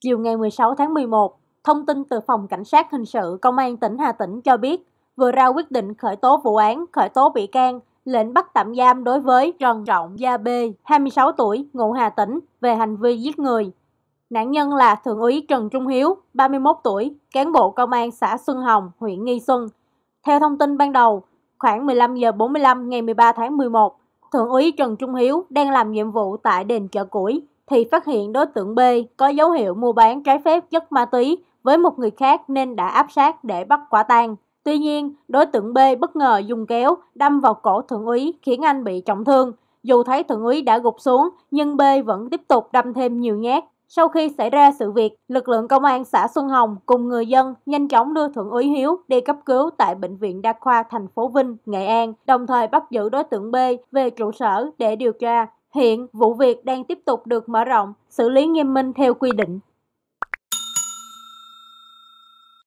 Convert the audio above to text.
Chiều ngày 16 tháng 11, thông tin từ Phòng Cảnh sát Hình sự Công an tỉnh Hà Tĩnh cho biết vừa ra quyết định khởi tố vụ án, khởi tố bị can, lệnh bắt tạm giam đối với Trần Trọng Gia B, 26 tuổi, ngụ Hà Tĩnh, về hành vi giết người. Nạn nhân là Thượng úy Trần Trung Hiếu, 31 tuổi, cán bộ công an xã Xuân Hồng, huyện Nghi Xuân. Theo thông tin ban đầu, khoảng 15 giờ 45 ngày 13 tháng 11, Thượng úy Trần Trung Hiếu đang làm nhiệm vụ tại đền chợ củi, thì phát hiện đối tượng B có dấu hiệu mua bán trái phép chất ma túy với một người khác nên đã áp sát để bắt quả tang. Tuy nhiên, đối tượng B bất ngờ dùng kéo đâm vào cổ thượng úy khiến anh bị trọng thương. Dù thấy thượng úy đã gục xuống, nhưng B vẫn tiếp tục đâm thêm nhiều nhát. Sau khi xảy ra sự việc, lực lượng công an xã Xuân Hồng cùng người dân nhanh chóng đưa thượng úy Hiếu đi cấp cứu tại bệnh viện đa khoa thành phố Vinh, Nghệ An, đồng thời bắt giữ đối tượng B về trụ sở để điều tra. Hiện vụ việc đang tiếp tục được mở rộng, xử lý nghiêm minh theo quy định.